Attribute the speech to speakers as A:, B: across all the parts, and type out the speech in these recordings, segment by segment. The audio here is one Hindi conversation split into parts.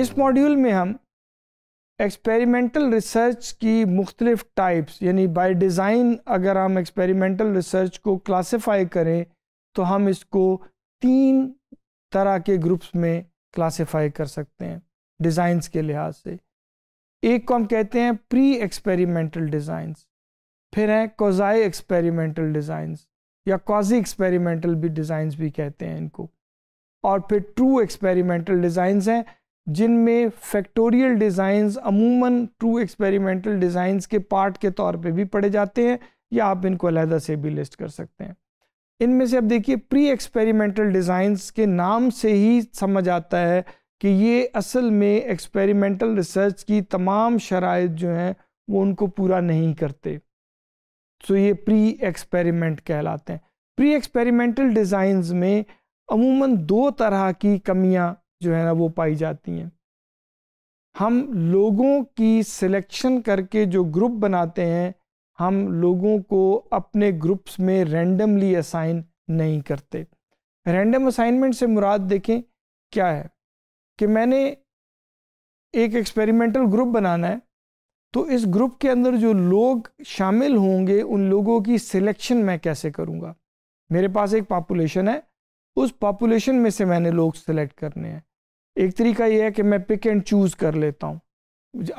A: इस मॉड्यूल में हम एक्सपेरिमेंटल रिसर्च की मुख्तलिफ टाइप्स यानी बाय डिज़ाइन अगर हम एक्सपेरिमेंटल रिसर्च को क्लासिफाई करें तो हम इसको तीन तरह के ग्रुप्स में क्लासिफाई कर सकते हैं डिज़ाइंस के लिहाज से एक को हम कहते हैं प्री एक्सपेरिमेंटल डिज़ाइंस फिर हैं कोजाई एक्सपेरिमेंटल डिज़ाइंस या कॉजी एक्सपेरिमेंटल भी डिज़ाइंस भी कहते हैं इनको और फिर ट्रू एक्सपेरिमेंटल डिज़ाइंस हैं जिनमें फैक्टोरियल डिज़ाइंस अमूमन ट्रू एक्सपेरिमेंटल डिज़ाइंस के पार्ट के तौर पे भी पढ़े जाते हैं या आप इनको अलहदा से भी लिस्ट कर सकते हैं इनमें से अब देखिए प्री एक्सपेरिमेंटल डिज़ाइंस के नाम से ही समझ आता है कि ये असल में एक्सपेरिमेंटल रिसर्च की तमाम शराइ जो हैं वो उनको पूरा नहीं करते सो तो ये प्री एक्सपेरिमेंट कहलाते हैं प्री एक्सपेरिमेंटल डिज़ाइंस में अमूमन दो तरह की कमियां जो है ना वो पाई जाती हैं हम लोगों की सिलेक्शन करके जो ग्रुप बनाते हैं हम लोगों को अपने ग्रुप्स में रैंडमली असाइन नहीं करते रैंडम असाइनमेंट से मुराद देखें क्या है कि मैंने एक एक्सपेरिमेंटल ग्रुप बनाना है तो इस ग्रुप के अंदर जो लोग शामिल होंगे उन लोगों की सिलेक्शन मैं कैसे करूँगा मेरे पास एक पॉपुलेशन है उस पॉपुलेशन में से मैंने लोग सिलेक्ट करने हैं एक तरीका ये है कि मैं पिक एंड चूज़ कर लेता हूँ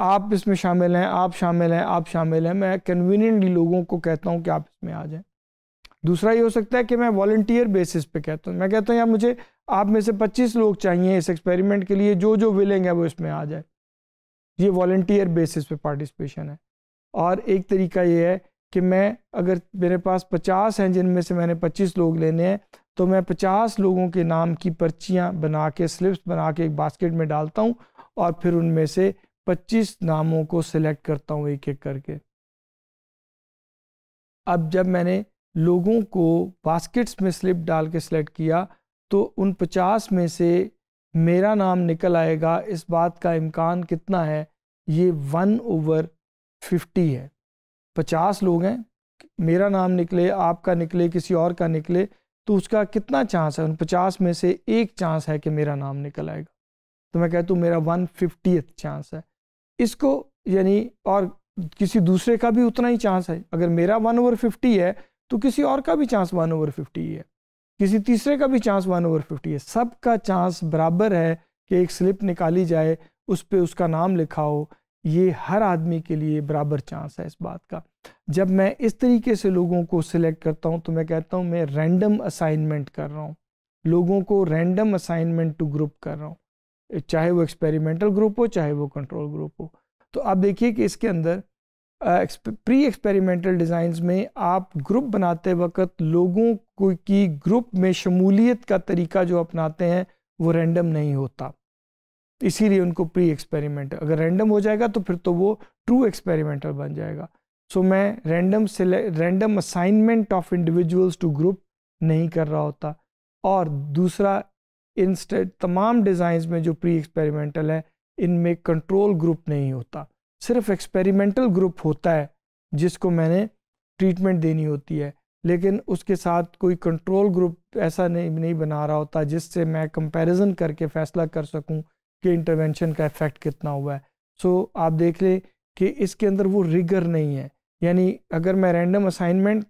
A: आप इसमें शामिल हैं आप शामिल हैं आप शामिल हैं मैं कन्वीनियंटली लोगों को कहता हूँ कि आप इसमें आ जाएं दूसरा ये हो सकता है कि मैं वॉल्टियर बेसिस पे कहता हूँ मैं कहता हूँ यार मुझे आप में से 25 लोग चाहिए इस एक्सपेरिमेंट के लिए जो जो विलिंग है वो इसमें आ जाए ये वॉल्टियर बेसिस पे पार्टिसिपेशन है और एक तरीका ये है कि मैं अगर मेरे पास पचास हैं जिनमें से मैंने पच्चीस लोग लेने हैं तो मैं पचास लोगों के नाम की पर्चियाँ बना के स्लिप्स बना के एक बास्केट में डालता हूँ और फिर उनमें से पच्चीस नामों को सिलेक्ट करता हूँ एक एक करके अब जब मैंने लोगों को बास्केट्स में स्लिप डाल के सिलेक्ट किया तो उन पचास में से मेरा नाम निकल आएगा इस बात का इम्कान कितना है ये वन ओवर फिफ्टी है पचास लोग हैं मेरा नाम निकले आपका निकले किसी और का निकले तो उसका कितना चांस है उन पचास में से एक चांस है कि मेरा नाम निकल आएगा तो मैं कहता हूँ मेरा वन फिफ्टीथ चांस है इसको यानी और किसी दूसरे का भी उतना ही चांस है अगर मेरा वन ओवर फिफ्टी है तो किसी और का भी चांस वन ओवर फिफ्टी है किसी तीसरे का भी चांस वन ओवर फिफ्टी है सबका चांस बराबर है कि एक स्लिप निकाली जाए उस पर उसका नाम लिखा हो ये हर आदमी के लिए बराबर चांस है इस बात का जब मैं इस तरीके से लोगों को सिलेक्ट करता हूँ तो मैं कहता हूँ मैं रैंडम असाइनमेंट कर रहा हूँ लोगों को रैंडम असाइनमेंट टू ग्रुप कर रहा हूँ चाहे वो एक्सपेरिमेंटल ग्रुप हो चाहे वो कंट्रोल ग्रुप हो तो आप देखिए कि इसके अंदर प्री एक्सपेरिमेंटल डिज़ाइन में आप ग्रुप बनाते वक्त लोगों को की ग्रुप में शमूलियत का तरीका जो अपनाते हैं वो रैंडम नहीं होता इसीलिए उनको प्री एक्सपेरिमेंट अगर रैंडम हो जाएगा तो फिर तो वो ट्रू एक्सपेरिमेंटल बन जाएगा सो so, मैं random random assignment of individuals to group नहीं कर रहा होता और दूसरा इंस्टेड तमाम डिज़ाइंस में जो प्री एक्सपेरिमेंटल है इनमें कंट्रोल ग्रुप नहीं होता सिर्फ एक्सपेरिमेंटल ग्रुप होता है जिसको मैंने ट्रीटमेंट देनी होती है लेकिन उसके साथ कोई कंट्रोल ग्रुप ऐसा नहीं नहीं बना रहा होता जिससे मैं कंपैरिजन करके फ़ैसला कर सकूं कि इंटरवेंशन का इफेक्ट कितना हुआ है सो so, आप देख लें कि इसके अंदर वो रिगर नहीं है यानी अगर मैं रैंडम असाइनमेंट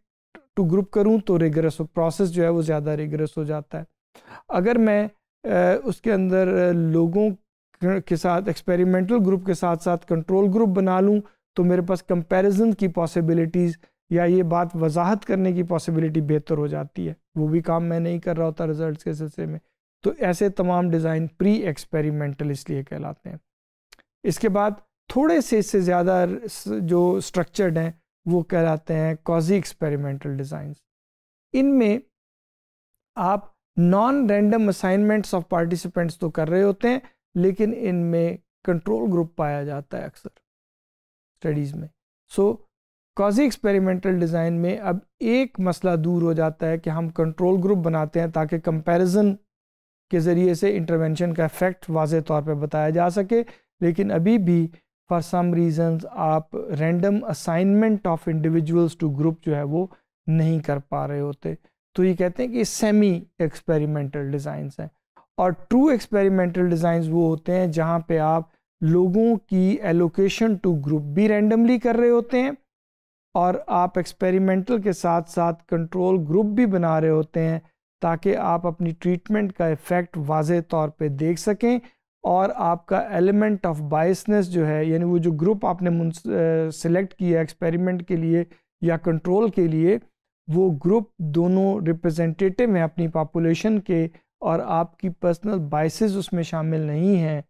A: टू ग्रुप करूँ तो रिगरस हो प्रोसेस जो है वो ज़्यादा रिगरस हो जाता है अगर मैं उसके अंदर लोगों के साथ एक्सपेरिमेंटल ग्रुप के साथ साथ कंट्रोल ग्रुप बना लूँ तो मेरे पास कंपैरिजन की पॉसिबिलिटीज़ या ये बात वजाहत करने की पॉसिबिलिटी बेहतर हो जाती है वो भी काम मैं नहीं कर रहा होता रिजल्ट्स के सिलसिले में तो ऐसे तमाम डिज़ाइन प्री एक्सपेरिमेंटल इसलिए कहलाते हैं इसके बाद थोड़े से इससे ज़्यादा जो स्ट्रक्चर्ड हैं वो कहलाते हैं कॉजी एक्सपेरिमेंटल डिज़ाइन इनमें आप non random assignments of participants तो कर रहे होते हैं लेकिन इनमें कंट्रोल ग्रुप पाया जाता है अक्सर स्टडीज़ में सो कॉजी एक्सपेरिमेंटल डिज़ाइन में अब एक मसला दूर हो जाता है कि हम कंट्रोल ग्रुप बनाते हैं ताकि कंपैरिजन के ज़रिए से इंटरवेंशन का इफ़ेक्ट वाज तौर पर बताया जा सके लेकिन अभी भी फॉर सम रीज़न आप random assignment of individuals to group जो है वो नहीं कर पा रहे होते तो ये कहते हैं कि सेमी एक्सपेरिमेंटल डिज़ाइंस हैं और ट्रू एक्सपेरिमेंटल डिज़ाइंस वो होते हैं जहाँ पे आप लोगों की एलोकेशन टू ग्रुप भी रेंडमली कर रहे होते हैं और आप एक्सपेरिमेंटल के साथ साथ कंट्रोल ग्रुप भी बना रहे होते हैं ताकि आप अपनी ट्रीटमेंट का इफ़ेक्ट वाज तौर पे देख सकें और आपका एलिमेंट ऑफ बाइसनेस जो है यानी वो जो ग्रुप आपने सेलेक्ट किया एक्सपेरिमेंट के लिए या कंट्रोल के लिए वो ग्रुप दोनों रिप्रेजेंटेटिव हैं अपनी पॉपुलेशन के और आपकी पर्सनल बाइसेस उसमें शामिल नहीं हैं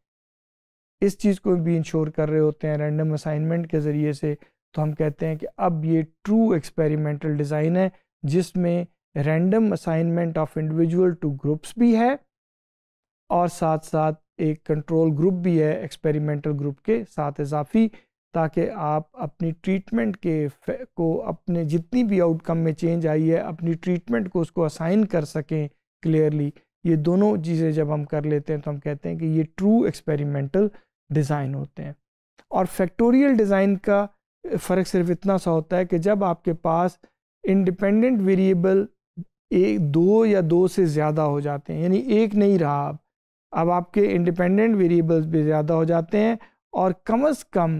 A: इस चीज़ को भी इंश्योर कर रहे होते हैं रैंडम असाइनमेंट के ज़रिए से तो हम कहते हैं कि अब ये ट्रू एक्सपेरिमेंटल डिज़ाइन है जिसमें random assignment of individual to groups भी है और साथ साथ एक कंट्रोल ग्रुप भी है एक्सपेरिमेंटल ग्रुप के साथ इजाफी ताकि आप अपनी ट्रीटमेंट के को अपने जितनी भी आउटकम में चेंज आई है अपनी ट्रीटमेंट को उसको असाइन कर सकें क्लियरली ये दोनों चीज़ें जब हम कर लेते हैं तो हम कहते हैं कि ये ट्रू एक्सपेरिमेंटल डिज़ाइन होते हैं और फैक्टोरियल डिज़ाइन का फ़र्क सिर्फ इतना सा होता है कि जब आपके पास इंडिपेंडेंट वेरिएबल एक दो या दो से ज़्यादा हो जाते हैं यानी एक नहीं रहा अब अब आपके इंडिपेंडेंट वेरिएबल्स भी ज़्यादा हो जाते हैं और कम अज़ कम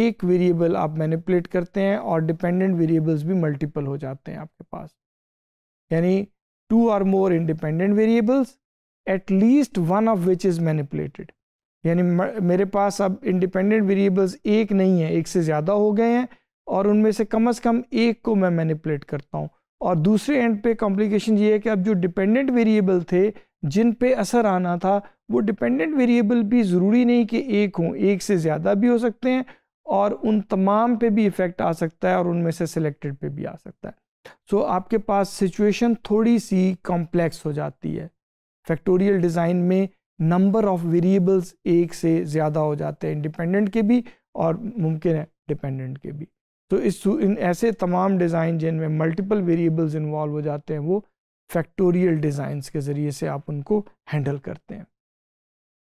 A: एक वेरिएबल आप मैनिपुलेट करते हैं और डिपेंडेंट वेरिएबल्स भी मल्टीपल हो जाते हैं आपके पास यानी two or more independent variables at least one of which is manipulated यानी मेरे पास अब इंडिपेंडेंट वेरिएबल्स एक नहीं है एक से ज़्यादा हो गए हैं और उनमें से कम अज़ कम एक को मैं मैनिपुलेट करता हूँ और दूसरे एंड पे कॉम्प्लिकेशन ये है कि अब जो डिपेंडेंट वेरिएबल थे जिन पे असर आना था वो डिपेंडेंट वेरिएबल भी ज़रूरी नहीं कि एक हों एक से ज़्यादा भी हो सकते हैं और उन तमाम पे भी इफ़ेक्ट आ सकता है और उनमें से सिलेक्टेड पे भी आ सकता है सो so, आपके पास सिचुएशन थोड़ी सी कॉम्प्लेक्स हो जाती है फैक्टोरियल डिज़ाइन में नंबर ऑफ वेरिएबल्स एक से ज़्यादा हो जाते हैं इंडिपेंडेंट के भी और मुमकिन है डिपेंडेंट के भी तो इस इन ऐसे तमाम डिज़ाइन जिनमें मल्टीपल वेरिएबल्स इन्वॉल्व हो जाते हैं वो फैक्टोरियल डिज़ाइंस के ज़रिए से आप उनको हैंडल करते हैं